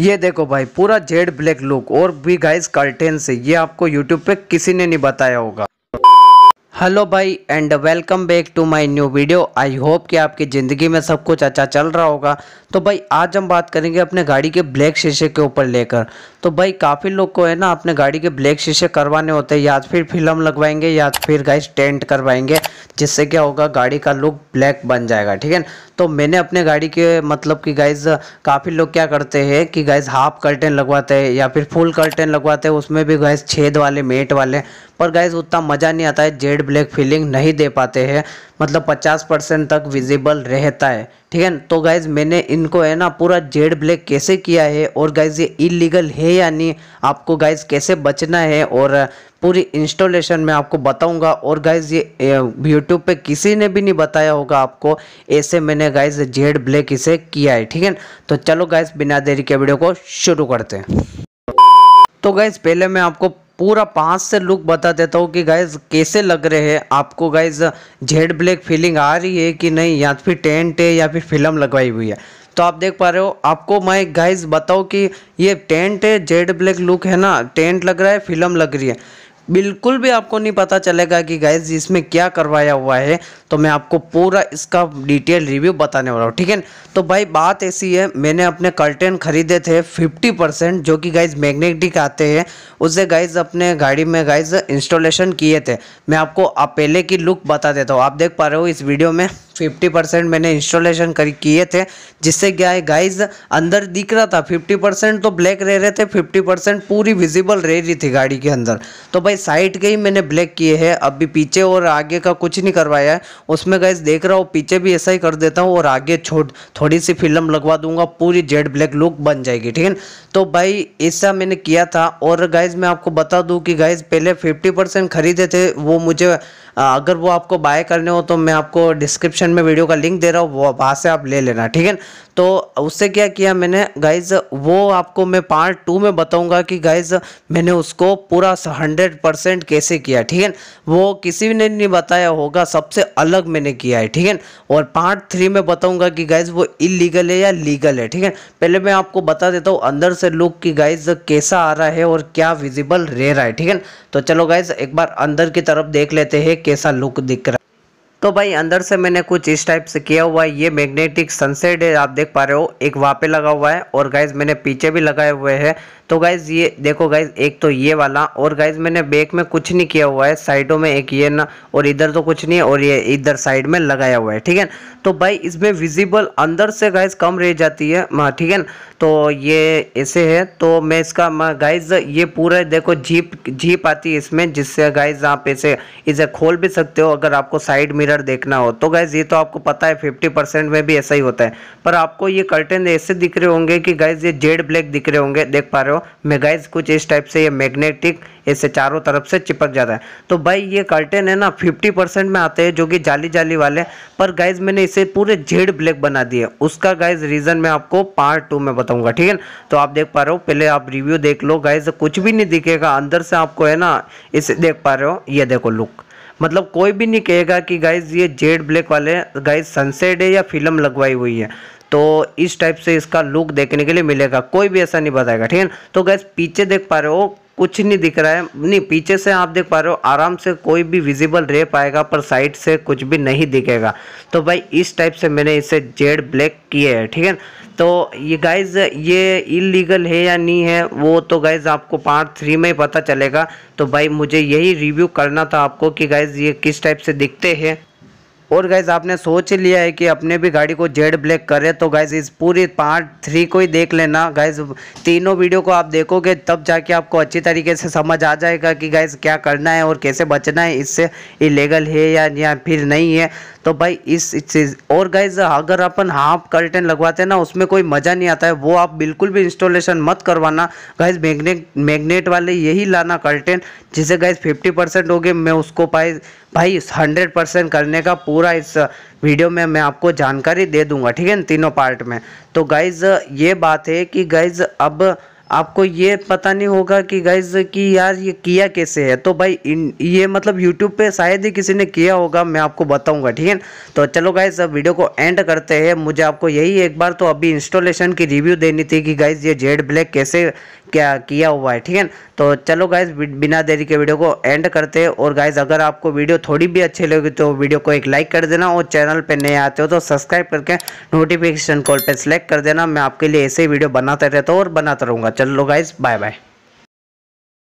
ये देखो भाई पूरा जेड ब्लैक लुक और भी गाइस कर्टेन से ये आपको यूट्यूब पे किसी ने नहीं बताया होगा हेलो भाई and welcome back to my new video I hope कि आपकी ज़िंदगी में सब कुछ अच्छा चल रहा होगा तो भाई आज हम बात करेंगे अपने गाड़ी के ब्लैक शीशे के ऊपर लेकर तो भाई काफ़ी लोग को है ना अपने गाड़ी के ब्लैक शीशे करवाने होते हैं या फिर फिल्म लगवाएंगे या फिर गाइस टेंट करवाएंगे जिससे क्या होगा गाड़ी का लुक ब्लैक बन जाएगा ठीक है तो मैंने अपने गाड़ी के मतलब कि गाइज काफ़ी लोग क्या करते हैं कि गाइज हाफ कर्टेन लगवाते हैं या फिर फुल कर्टेन लगवाते हैं उसमें भी गाइज छेद वाले मेट वाले पर गाइज उतना मज़ा नहीं आता है जेड ब्लैक फीलिंग नहीं दे पाते हैं मतलब 50 परसेंट तक विजिबल रहता है ठीक है तो गाइज मैंने इनको है ना पूरा जेड ब्लैक कैसे किया है और गाइज ये इलीगल है या नहीं आपको गाइज कैसे बचना है और पूरी इंस्टॉलेशन में आपको बताऊंगा और गाइज ये यूट्यूब पे किसी ने भी नहीं बताया होगा आपको ऐसे मैंने गाइज जेड ब्लैक इसे किया है ठीक है तो चलो गाइज बिना देरी के वीडियो को शुरू करते हैं तो गाइज पहले मैं आपको पूरा पास से लुक बता देता हूँ कि गाइज कैसे लग रहे हैं आपको गाइज जेड ब्लैक फीलिंग आ रही है कि नहीं या फिर टेंट है या फिर फिल्म लगवाई हुई है तो आप देख पा रहे हो आपको मैं गाइज बताऊँ कि ये टेंट है जेड ब्लैक लुक है ना टेंट लग रहा है फिल्म लग रही है बिल्कुल भी आपको नहीं पता चलेगा कि गाइज इसमें क्या करवाया हुआ है तो मैं आपको पूरा इसका डिटेल रिव्यू बताने वाला हूँ ठीक है तो भाई बात ऐसी है मैंने अपने कर्टेन ख़रीदे थे 50 परसेंट जो कि गाइज मैग्नेटिक आते हैं उसे गाइज अपने गाड़ी में गाइज इंस्टॉलेशन किए थे मैं आपको आप पहले की लुक बता देता हूँ आप देख पा रहे हो इस वीडियो में फिफ्टी परसेंट मैंने इंस्टॉलेशन कर किए थे जिससे क्या है गाइज अंदर दिख रहा था फिफ्टी परसेंट तो ब्लैक रह रहे थे फिफ्टी परसेंट पूरी विजिबल रह रही थी गाड़ी के अंदर तो भाई साइड के ही मैंने ब्लैक किए हैं अभी पीछे और आगे का कुछ नहीं करवाया है उसमें गाइज देख रहा हूँ पीछे भी ऐसा ही कर देता हूँ और आगे छोट थोड़ी सी फिल्म लगवा दूंगा पूरी जेड ब्लैक लुक बन जाएगी ठीक है तो भाई ऐसा मैंने किया था और गाइज मैं आपको बता दूँ कि गाइज पहले फिफ्टी परसेंट खरीदे थे वो मुझे अगर वो आपको बाय करने हो तो मैं आपको डिस्क्रिप्शन में वीडियो का लिंक दे रहा हूँ वहाँ से आप ले लेना ठीक है तो उससे क्या किया मैंने गाइज वो आपको मैं पार्ट टू में बताऊंगा कि गाइज मैंने उसको पूरा हंड्रेड परसेंट कैसे किया ठीक है वो किसी ने नहीं बताया होगा सबसे अलग मैंने किया है ठीक है और पार्ट थ्री में बताऊंगा कि गाइज वो इलीगल है या लीगल है ठीक है पहले मैं आपको बता देता हूँ अंदर से लुक की गाइज कैसा आ रहा है और क्या विजिबल रह रहा है ठीक है तो चलो गाइज एक बार अंदर की तरफ देख लेते हैं कैसा लुक दिख रहा है तो भाई अंदर से मैंने कुछ इस टाइप से किया हुआ है ये मैग्नेटिक सनसेट है आप देख पा रहे हो एक वहाँ पे लगा हुआ है और गाइज मैंने पीछे भी लगाए हुए हैं तो गाइज़ ये देखो गाइज़ एक तो ये वाला और गाइज़ मैंने बैक में कुछ नहीं किया हुआ है साइडों में एक ये ना और इधर तो कुछ नहीं है और ये इधर साइड में लगाया हुआ है ठीक है तो भाई इसमें विजिबल अंदर से गाइज़ कम रह जाती है ठीक है तो ये ऐसे है तो मैं इसका गाइज़ ये पूरा देखो जीप जीप आती है इसमें जिससे गाइज़ आप ऐसे इसे खोल भी सकते हो अगर आपको साइड मिरर देखना हो तो गाइज़ ये तो आपको पता है फिफ्टी परसेंट में भी ऐसा ही होता है पर आपको ये कर्टन ऐसे दिख रहे होंगे कि गाइज़ ये जेड ब्लैक दिख रहे होंगे देख पा रहे हो हो मेगाइज कुछ इस टाइप से ये मैग्नेटिक ऐसे चारों तरफ से चिपक जाता है तो भाई ये कर्टेन है ना 50 परसेंट में आते हैं जो कि जाली जाली वाले पर गाइज मैंने इसे पूरे जेड ब्लैक बना दिए उसका गाइज रीज़न मैं आपको पार्ट टू में बताऊंगा ठीक है तो आप देख पा रहे हो पहले आप रिव्यू देख लो गाइज कुछ भी नहीं दिखेगा अंदर से आपको है ना इसे देख पा रहे हो ये देखो लुक मतलब कोई भी नहीं कहेगा कि गाइज ये जेड ब्लैक वाले गाइज सनसेट है या फिल्म लगवाई हुई है तो इस टाइप से इसका लुक देखने के लिए मिलेगा कोई भी ऐसा नहीं बताएगा ठीक है ना तो गैस पीछे देख पा रहे हो कुछ नहीं दिख रहा है नहीं पीछे से आप देख पा रहे हो आराम से कोई भी विजिबल रे पाएगा पर साइड से कुछ भी नहीं दिखेगा तो भाई इस टाइप से मैंने इसे जेड ब्लैक किए है ठीक है तो ये गाइज ये इलीगल है या नहीं है वो तो गाइज आपको पार्ट थ्री में ही पता चलेगा तो भाई मुझे यही रिव्यू करना था आपको कि गाइज ये किस टाइप से दिखते हैं और गाइज आपने सोच लिया है कि अपने भी गाड़ी को जेड ब्लैक करे तो गाइज इस पूरी पार्ट थ्री को ही देख लेना गाइज तीनों वीडियो को आप देखोगे तब जाके आपको अच्छी तरीके से समझ आ जाएगा कि गाइज क्या करना है और कैसे बचना है इससे इलीगल है या, या फिर नहीं है तो भाई इस चीज़ और गाइज अगर अपन हाफ कर्टन लगवाते हैं ना उसमें कोई मज़ा नहीं आता है वो आप बिल्कुल भी इंस्टॉलेशन मत करवाना गाइज मैगनेट मैगनेट वाले यही लाना कर्टन जिसे गाइज फिफ्टी परसेंट हो गए मैं उसको पाए भाई हंड्रेड परसेंट करने का पूरा पूरा इस वीडियो में मैं आपको जानकारी दे दूंगा ठीक है तीनों पार्ट में तो गाइज़ ये बात है कि गाइज़ अब आपको ये पता नहीं होगा कि गाइज कि यार ये किया कैसे है तो भाई इन ये मतलब यूट्यूब पे शायद ही किसी ने किया होगा मैं आपको बताऊंगा ठीक है तो चलो गाइज अब वीडियो को एंड करते हैं मुझे आपको यही एक बार तो अभी इंस्टॉलेशन की रिव्यू देनी थी कि गाइज ये जेड ब्लैक कैसे क्या किया हुआ है ठीक है तो चलो गाइज बिना देरी के वीडियो को एंड करते हैं और गाइज अगर आपको वीडियो थोड़ी भी अच्छी लगी तो वीडियो को एक लाइक कर देना और चैनल पर नए आते हो तो सब्सक्राइब करके नोटिफिकेशन कॉल पर सेलेक्ट कर देना मैं आपके लिए ऐसे ही वीडियो बनाते रहता हूँ और बनाता रहूँगा चलो गाइज बाय बाय